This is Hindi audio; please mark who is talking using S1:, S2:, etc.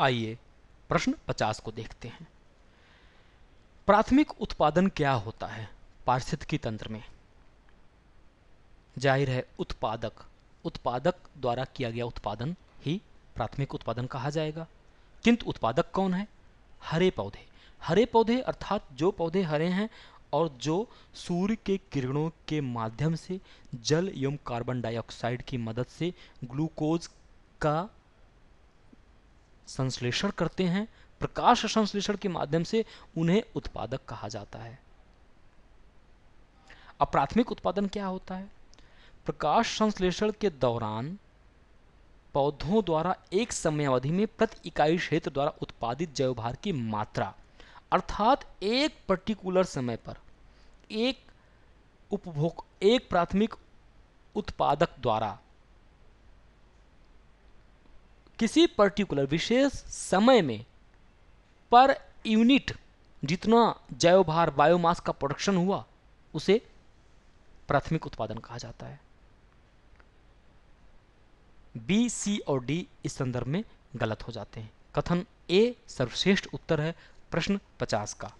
S1: आइए प्रश्न 50 को देखते हैं प्राथमिक उत्पादन क्या होता है पारिस्थितिकी तंत्र में जाहिर है उत्पादक उत्पादक द्वारा किया गया उत्पादन ही प्राथमिक उत्पादन कहा जाएगा किंतु उत्पादक कौन है हरे पौधे हरे पौधे अर्थात जो पौधे हरे हैं और जो सूर्य के किरणों के माध्यम से जल एवं कार्बन डाइऑक्साइड की मदद से ग्लूकोज का संश्लेषण करते हैं प्रकाश संश्लेषण के माध्यम से उन्हें उत्पादक कहा जाता है अप्राथमिक उत्पादन क्या होता है प्रकाश संश्लेषण के दौरान पौधों द्वारा एक अवधि में प्रति इकाई क्षेत्र द्वारा उत्पादित जैवभार की मात्रा अर्थात एक पर्टिकुलर समय पर एक उपभोग एक प्राथमिक उत्पादक द्वारा किसी पर्टिकुलर विशेष समय में पर यूनिट जितना जैव भार बायोमास का प्रोडक्शन हुआ उसे प्राथमिक उत्पादन कहा जाता है बी सी और डी इस संदर्भ में गलत हो जाते हैं कथन ए सर्वश्रेष्ठ उत्तर है प्रश्न पचास का